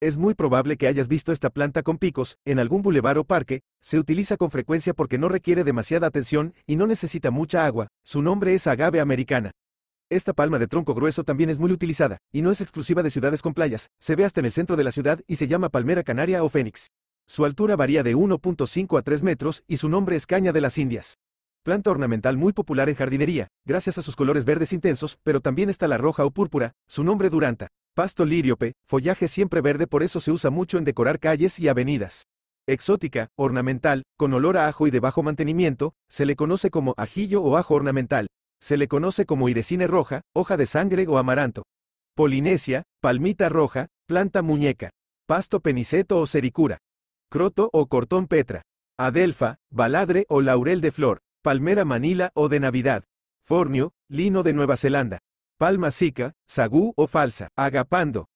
Es muy probable que hayas visto esta planta con picos, en algún bulevar o parque, se utiliza con frecuencia porque no requiere demasiada atención y no necesita mucha agua, su nombre es agave americana. Esta palma de tronco grueso también es muy utilizada, y no es exclusiva de ciudades con playas, se ve hasta en el centro de la ciudad y se llama palmera canaria o fénix. Su altura varía de 1.5 a 3 metros y su nombre es caña de las Indias. Planta ornamental muy popular en jardinería, gracias a sus colores verdes intensos, pero también está la roja o púrpura, su nombre duranta. Pasto liriope, follaje siempre verde por eso se usa mucho en decorar calles y avenidas. Exótica, ornamental, con olor a ajo y de bajo mantenimiento, se le conoce como ajillo o ajo ornamental. Se le conoce como irecine roja, hoja de sangre o amaranto. Polinesia, palmita roja, planta muñeca. Pasto peniceto o sericura. Croto o cortón petra. Adelfa, baladre o laurel de flor. Palmera manila o de Navidad. Fornio, lino de Nueva Zelanda palma Sica, sagú o falsa, agapando,